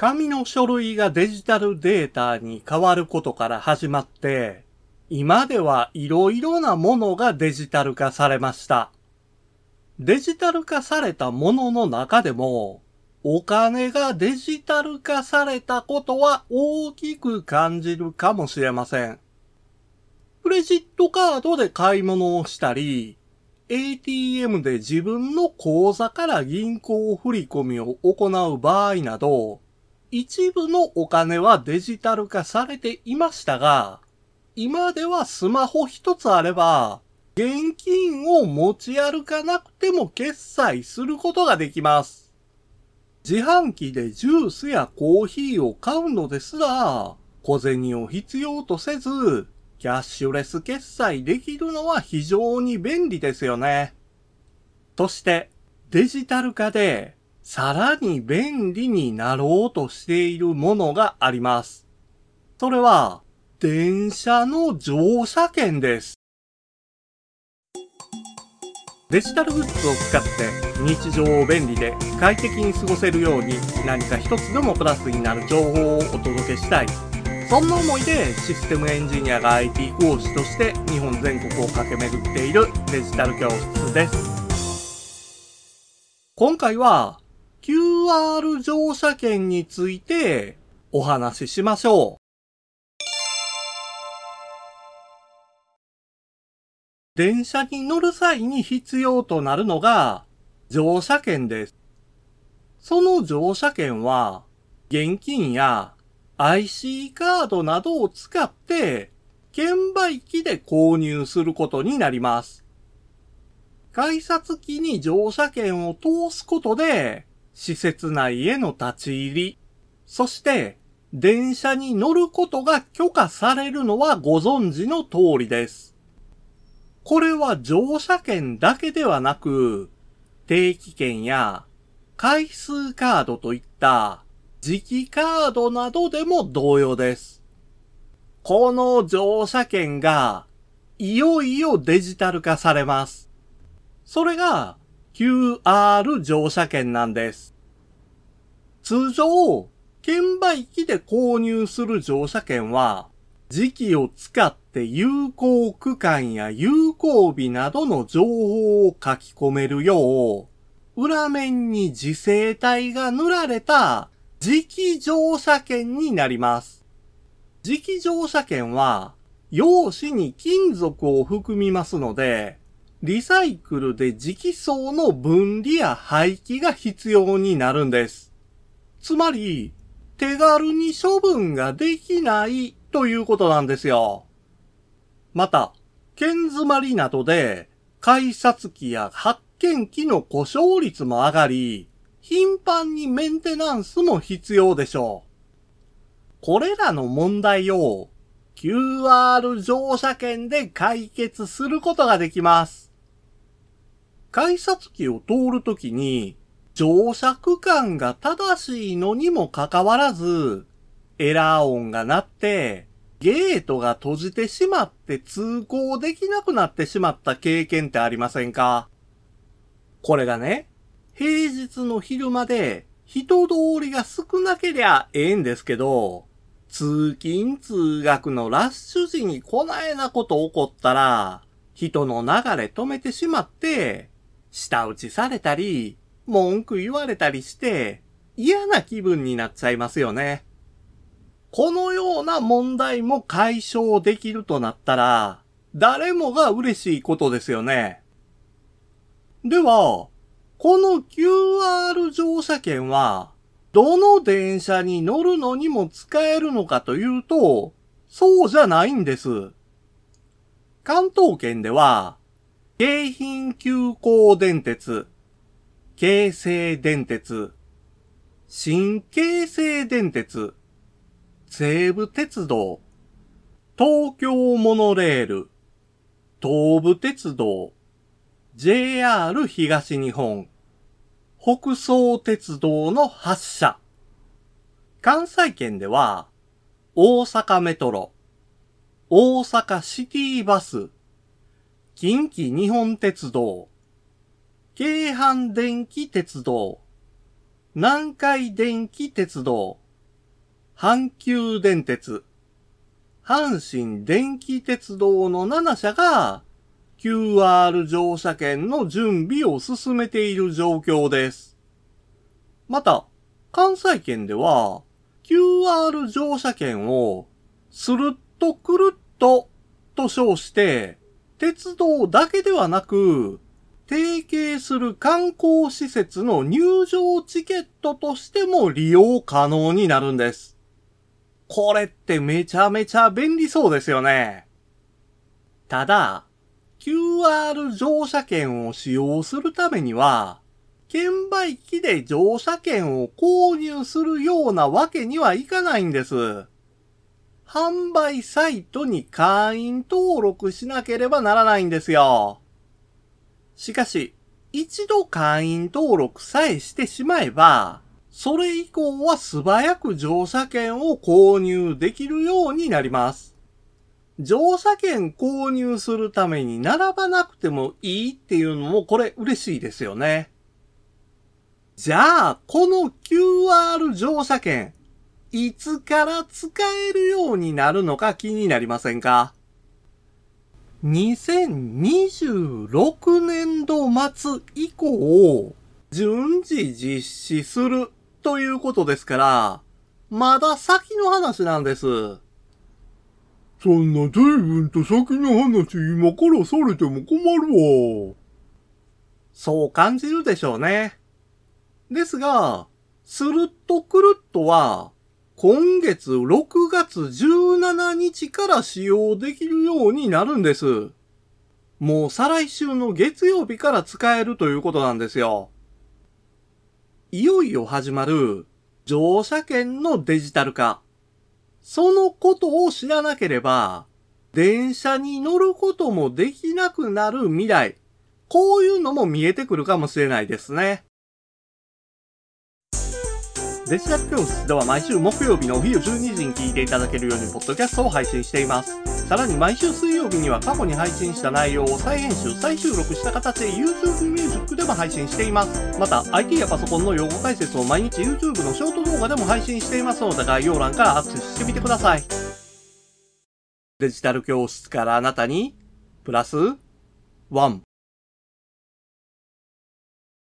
紙の書類がデジタルデータに変わることから始まって、今では色々なものがデジタル化されました。デジタル化されたものの中でも、お金がデジタル化されたことは大きく感じるかもしれません。クレジットカードで買い物をしたり、ATM で自分の口座から銀行振込を行う場合など、一部のお金はデジタル化されていましたが、今ではスマホ一つあれば、現金を持ち歩かなくても決済することができます。自販機でジュースやコーヒーを買うのですら、小銭を必要とせず、キャッシュレス決済できるのは非常に便利ですよね。そして、デジタル化でさらに便利になろうとしているものがあります。それは、電車の乗車券です。デジタルグッズを使って日常を便利で快適に過ごせるように何か一つでもプラスになる情報をお届けしたい。そんな思いでシステムエンジニアが IT 講師として日本全国を駆け巡っているデジタル教室です。今回は QR 乗車券についてお話ししましょう。電車に乗る際に必要となるのが乗車券です。その乗車券は現金や IC カードなどを使って券売機で購入することになります。改札機に乗車券を通すことで施設内への立ち入り、そして電車に乗ることが許可されるのはご存知の通りです。これは乗車券だけではなく、定期券や回数カードといった時期カードなどでも同様です。この乗車券がいよいよデジタル化されます。それが QR 乗車券なんです。通常、券売機で購入する乗車券は、時期を使って有効区間や有効日などの情報を書き込めるよう、裏面に時制体が塗られた時期乗車券になります。時期乗車券は、用紙に金属を含みますので、リサイクルで直層の分離や廃棄が必要になるんです。つまり、手軽に処分ができないということなんですよ。また、剣詰まりなどで、改札機や発見機の故障率も上がり、頻繁にメンテナンスも必要でしょう。これらの問題を QR 乗車券で解決することができます。改札機を通るときに、乗車区間が正しいのにもかかわらず、エラー音が鳴って、ゲートが閉じてしまって通行できなくなってしまった経験ってありませんかこれがね、平日の昼間で人通りが少なけりゃええんですけど、通勤通学のラッシュ時にこないなこと起こったら、人の流れ止めてしまって、舌打ちされたり、文句言われたりして、嫌な気分になっちゃいますよね。このような問題も解消できるとなったら、誰もが嬉しいことですよね。では、この QR 乗車券は、どの電車に乗るのにも使えるのかというと、そうじゃないんです。関東圏では、京浜急行電鉄、京成電鉄、新京成電鉄、西武鉄道、東京モノレール、東武鉄道、JR 東日本、北総鉄道の発車。関西圏では、大阪メトロ、大阪シティバス、近畿日本鉄道、京阪電気鉄道、南海電気鉄道、阪急電鉄、阪神電気鉄道の7社が QR 乗車券の準備を進めている状況です。また、関西圏では QR 乗車券をするッとくるっとと称して鉄道だけではなく、提携する観光施設の入場チケットとしても利用可能になるんです。これってめちゃめちゃ便利そうですよね。ただ、QR 乗車券を使用するためには、券売機で乗車券を購入するようなわけにはいかないんです。販売サイトに会員登録しなければならないんですよ。しかし、一度会員登録さえしてしまえば、それ以降は素早く乗車券を購入できるようになります。乗車券購入するために並ばなくてもいいっていうのもこれ嬉しいですよね。じゃあ、この QR 乗車券、いつから使えるようになるのか気になりませんか ?2026 年度末以降、順次実施するということですから、まだ先の話なんです。そんな随分と先の話今からされても困るわ。そう感じるでしょうね。ですが、するっとくるっとは、今月6月17日から使用できるようになるんです。もう再来週の月曜日から使えるということなんですよ。いよいよ始まる乗車券のデジタル化。そのことを知らなければ、電車に乗ることもできなくなる未来。こういうのも見えてくるかもしれないですね。デジタル教室では毎週木曜日のお昼12時に聞いていただけるようにポッドキャストを配信しています。さらに毎週水曜日には過去に配信した内容を再編集、再収録した形で YouTube Music でも配信しています。また、IT やパソコンの用語解説を毎日 YouTube のショート動画でも配信していますので概要欄からアクセスしてみてください。デジタル教室からあなたに、プラス、ワン。